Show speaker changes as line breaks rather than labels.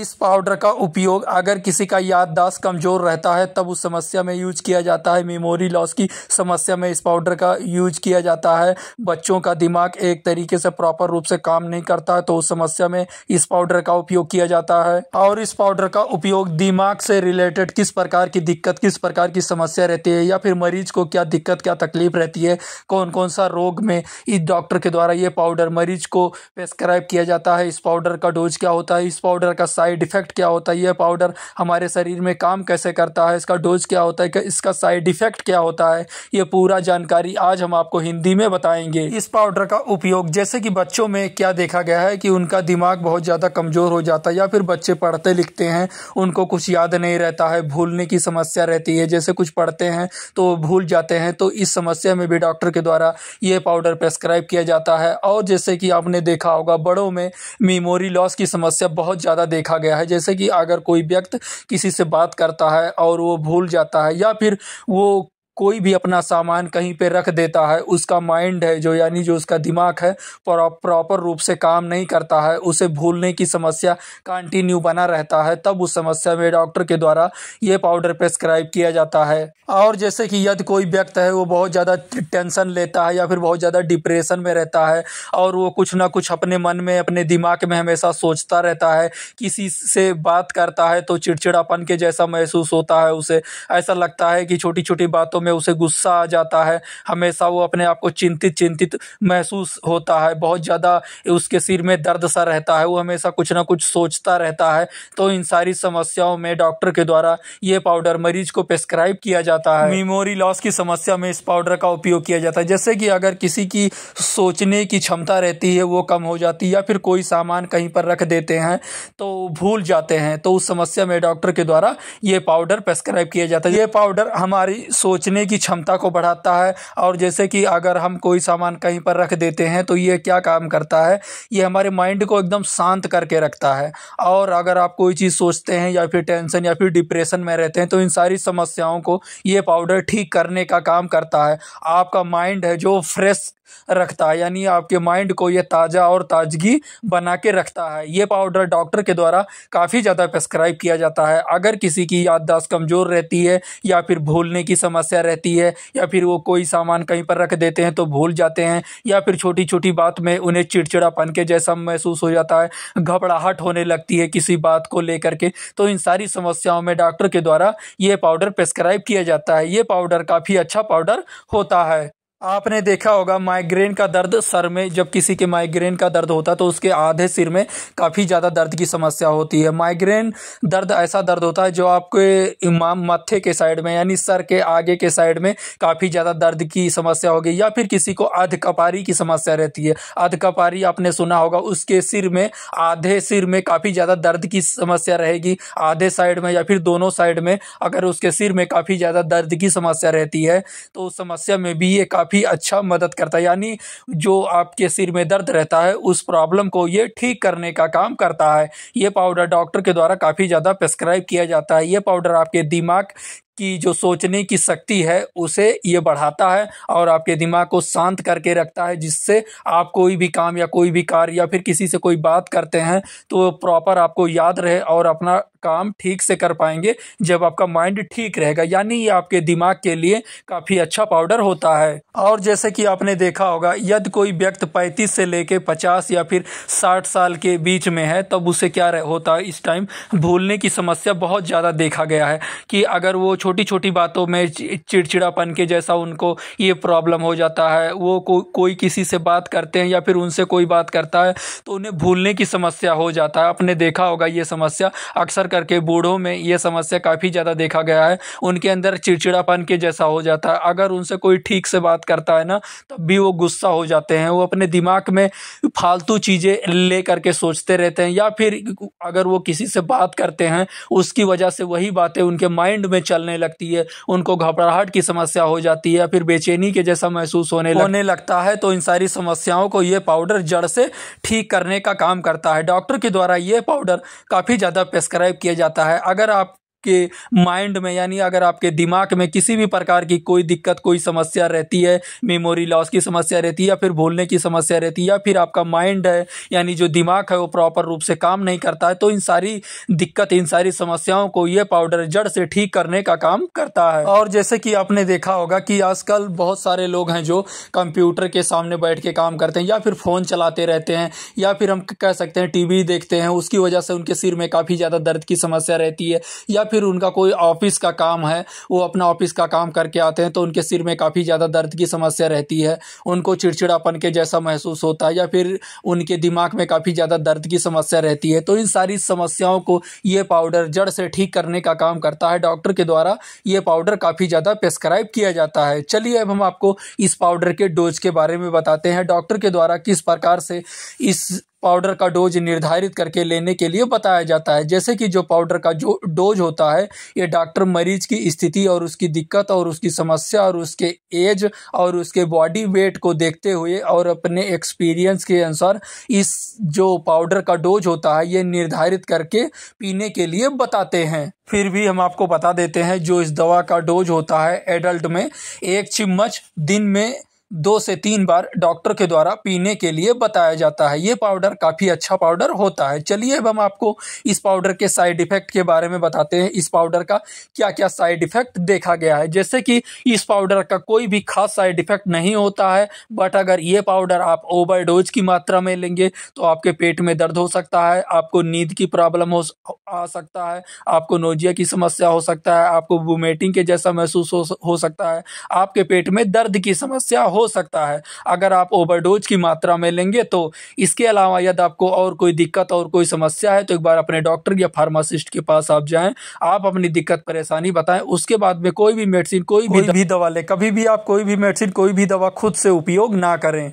इस पाउडर का उपयोग अगर किसी का याददाश्त कमज़ोर रहता है तब उस समस्या में यूज किया जाता है मेमोरी लॉस की समस्या में इस पाउडर का यूज किया जाता है बच्चों का दिमाग एक तरीके से प्रॉपर रूप से काम नहीं करता है तो उस समस्या में इस पाउडर का उपयोग किया जाता है और इस पाउडर का उपयोग दिमाग से रिलेटेड किस प्रकार की दिक्कत किस प्रकार की समस्या रहती है या फिर मरीज को क्या दिक्कत क्या तकलीफ रहती है कौन कौन सा रोग में इस डॉक्टर के द्वारा ये पाउडर मरीज को प्रेस्क्राइब किया जाता है इस पाउडर का डोज क्या होता है इस पाउडर का साइड इफ़ेक्ट क्या होता है यह पाउडर हमारे शरीर में काम कैसे करता है इसका डोज क्या होता है इसका साइड इफ़ेक्ट क्या होता है यह पूरा जानकारी आज हम आपको हिंदी में बताएंगे इस पाउडर का उपयोग जैसे कि बच्चों में क्या देखा गया है कि उनका दिमाग बहुत ज़्यादा कमज़ोर हो जाता है या फिर बच्चे पढ़ते लिखते हैं उनको कुछ याद नहीं रहता है भूलने की समस्या रहती है जैसे कुछ पढ़ते हैं तो भूल जाते हैं तो इस समस्या में भी डॉक्टर के द्वारा ये पाउडर प्रेस्क्राइब किया जाता है और जैसे कि आपने देखा होगा बड़ों में मेमोरी लॉस की समस्या बहुत ज़्यादा देखा लिखा गया है जैसे कि अगर कोई व्यक्ति किसी से बात करता है और वो भूल जाता है या फिर वो कोई भी अपना सामान कहीं पे रख देता है उसका माइंड है जो यानी जो उसका दिमाग है प्रॉपर रूप से काम नहीं करता है उसे भूलने की समस्या कंटिन्यू बना रहता है तब उस समस्या में डॉक्टर के द्वारा ये पाउडर प्रेस्क्राइब किया जाता है और जैसे कि यदि कोई व्यक्ति है वो बहुत ज़्यादा टेंशन लेता है या फिर बहुत ज़्यादा डिप्रेशन में रहता है और वो कुछ ना कुछ अपने मन में अपने दिमाग में हमेशा सोचता रहता है किसी से बात करता है तो चिड़चिड़ापन के जैसा महसूस होता है उसे ऐसा लगता है कि छोटी छोटी बातों में उसे गुस्सा आ जाता है हमेशा वो अपने आप को चिंतित चिंतित महसूस होता है बहुत ज़्यादा उसके सिर में दर्द सा रहता है वो हमेशा कुछ ना कुछ सोचता रहता है तो इन सारी समस्याओं में डॉक्टर के द्वारा ये पाउडर मरीज को प्रेस्क्राइब किया जाता है मेमोरी लॉस की समस्या में इस पाउडर का उपयोग किया जाता है जैसे कि अगर किसी की सोचने की क्षमता रहती है वो कम हो जाती है या फिर कोई सामान कहीं पर रख देते हैं तो भूल जाते हैं तो उस समस्या में डॉक्टर के द्वारा ये पाउडर प्रेस्क्राइब किया जाता है ये पाउडर हमारी सोचने सोचने की क्षमता को बढ़ाता है और जैसे कि अगर हम कोई सामान कहीं पर रख देते हैं तो ये क्या काम करता है ये हमारे माइंड को एकदम शांत करके रखता है और अगर आप कोई चीज़ सोचते हैं या फिर टेंशन या फिर डिप्रेशन में रहते हैं तो इन सारी समस्याओं को ये पाउडर ठीक करने का काम करता है आपका माइंड है जो फ्रेश रखता है यानी आपके माइंड को ये ताज़ा और ताजगी बना के रखता है ये पाउडर डॉक्टर के द्वारा काफ़ी ज़्यादा प्रेस्क्राइब किया जाता है अगर किसी की याददाश्त कमज़ोर रहती है या फिर भूलने की समस्या ज़्यादा रहती है या फिर वो कोई सामान कहीं पर रख देते हैं तो भूल जाते हैं या फिर छोटी छोटी बात में उन्हें चिड़चिड़ापन के जैसा महसूस हो जाता है घबराहट होने लगती है किसी बात को लेकर के तो इन सारी समस्याओं में डॉक्टर के द्वारा ये पाउडर प्रेस्क्राइब किया जाता है ये पाउडर काफ़ी अच्छा पाउडर होता है आपने देखा होगा माइग्रेन का दर्द सर में जब किसी के माइग्रेन का दर्द होता है तो उसके आधे सिर में काफ़ी ज़्यादा दर्द की समस्या होती है माइग्रेन दर्द ऐसा दर्द होता है जो आपके इमाम मत्थे के साइड में यानी सर के आगे के साइड में काफ़ी ज़्यादा दर्द की समस्या होगी या फिर किसी को कपारी की समस्या रहती है कपारी आपने सुना होगा उसके सिर में आधे सिर में काफ़ी ज़्यादा दर्द की समस्या रहेगी आधे साइड में या फिर दोनों साइड में अगर उसके सिर में काफ़ी ज़्यादा दर्द की समस्या रहती है तो उस समस्या में भी ये काफ़ी काफ़ी अच्छा मदद करता है यानी जो आपके सिर में दर्द रहता है उस प्रॉब्लम को ये ठीक करने का काम करता है ये पाउडर डॉक्टर के द्वारा काफ़ी ज़्यादा प्रेस्क्राइब किया जाता है ये पाउडर आपके दिमाग की जो सोचने की शक्ति है उसे ये बढ़ाता है और आपके दिमाग को शांत करके रखता है जिससे आप कोई भी काम या कोई भी कार्य या फिर किसी से कोई बात करते हैं तो प्रॉपर आपको याद रहे और अपना काम ठीक से कर पाएंगे जब आपका माइंड ठीक रहेगा यानी ये आपके दिमाग के लिए काफ़ी अच्छा पाउडर होता है और जैसे कि आपने देखा होगा यदि कोई व्यक्ति पैंतीस से लेके पचास या फिर साठ साल के बीच में है तब उसे क्या होता है इस टाइम भूलने की समस्या बहुत ज़्यादा देखा गया है कि अगर वो छोटी छोटी बातों में चिड़चिड़ापन के जैसा उनको ये प्रॉब्लम हो जाता है वो को, कोई किसी से बात करते हैं या फिर उनसे कोई बात करता है तो उन्हें भूलने की समस्या हो जाता है आपने देखा होगा ये समस्या अक्सर करके बूढ़ों में ये समस्या काफ़ी ज़्यादा देखा गया है उनके अंदर चिड़चिड़ापन के जैसा हो जाता है अगर उनसे कोई ठीक से बात करता है ना तब भी वो गुस्सा हो जाते हैं वो अपने दिमाग में फालतू चीज़ें ले करके सोचते रहते हैं या फिर अगर वो किसी से बात करते हैं उसकी वजह से वही बातें उनके माइंड में चलने होने लगती है उनको घबराहट की समस्या हो जाती है फिर बेचैनी के जैसा महसूस होने होने लगता है तो इन सारी समस्याओं को ये पाउडर जड़ से ठीक करने का काम करता है डॉक्टर के द्वारा ये पाउडर काफ़ी ज़्यादा प्रेस्क्राइब किया जाता है अगर आप आपके माइंड में यानी अगर आपके दिमाग में किसी भी प्रकार की कोई दिक्कत कोई समस्या रहती है मेमोरी लॉस की समस्या रहती है या फिर भूलने की समस्या रहती है या फिर आपका माइंड है यानी जो दिमाग है वो प्रॉपर रूप से काम नहीं करता है तो इन सारी दिक्कत इन सारी समस्याओं को ये पाउडर जड़ से ठीक करने का काम करता है और जैसे कि आपने देखा होगा कि आजकल बहुत सारे लोग हैं जो कंप्यूटर के सामने बैठ के काम करते हैं या फिर फ़ोन चलाते रहते हैं या फिर हम कह सकते हैं टीवी देखते हैं उसकी वजह से उनके सिर में काफ़ी ज़्यादा दर्द की समस्या रहती है या फिर उनका कोई ऑफिस का काम है वो अपना ऑफिस का काम करके आते हैं तो उनके सिर में काफ़ी ज़्यादा दर्द की समस्या रहती है उनको चिड़चिड़ापन के जैसा महसूस होता है या फिर उनके दिमाग में काफ़ी ज़्यादा दर्द की समस्या रहती है तो इन सारी समस्याओं को ये पाउडर जड़ से ठीक करने का काम करता है डॉक्टर के द्वारा ये पाउडर काफ़ी ज़्यादा प्रेस्क्राइब किया जाता है चलिए अब हम आपको इस पाउडर के डोज के बारे में बताते हैं डॉक्टर के द्वारा किस प्रकार से इस पाउडर का डोज निर्धारित करके लेने के लिए बताया जाता है जैसे कि जो पाउडर का जो डोज होता है ये डॉक्टर मरीज की स्थिति और उसकी दिक्कत और उसकी समस्या और उसके एज और उसके बॉडी वेट को देखते हुए और अपने एक्सपीरियंस के अनुसार इस जो पाउडर का डोज होता है ये निर्धारित करके पीने के लिए बताते हैं फिर भी हम आपको बता देते हैं जो इस दवा का डोज होता है एडल्ट में एक चम्मच दिन में दो से तीन बार डॉक्टर के द्वारा पीने के लिए बताया जाता है ये पाउडर काफ़ी अच्छा पाउडर होता है चलिए अब हम आपको इस पाउडर के साइड इफ़ेक्ट के बारे में बताते हैं इस पाउडर का क्या क्या साइड इफ़ेक्ट देखा गया है जैसे कि इस पाउडर का कोई भी खास साइड इफ़ेक्ट नहीं होता है बट अगर ये पाउडर आप डोज की मात्रा में लेंगे तो आपके पेट में दर्द हो सकता है आपको नींद की प्रॉब्लम हो आ सकता है आपको नोजिया की समस्या हो सकता है आपको वोमेटिंग के जैसा महसूस हो सकता है आपके पेट में दर्द की समस्या हो सकता है अगर आप ओवरडोज की मात्रा में लेंगे तो इसके अलावा यदि आपको और कोई दिक्कत और कोई समस्या है तो एक बार अपने डॉक्टर या फार्मासिस्ट के पास आप जाएं आप अपनी दिक्कत परेशानी बताएं उसके बाद में कोई भी मेडिसिन कोई, कोई भी, भी दवा लें कभी भी आप कोई भी मेडिसिन कोई भी दवा खुद से उपयोग ना करें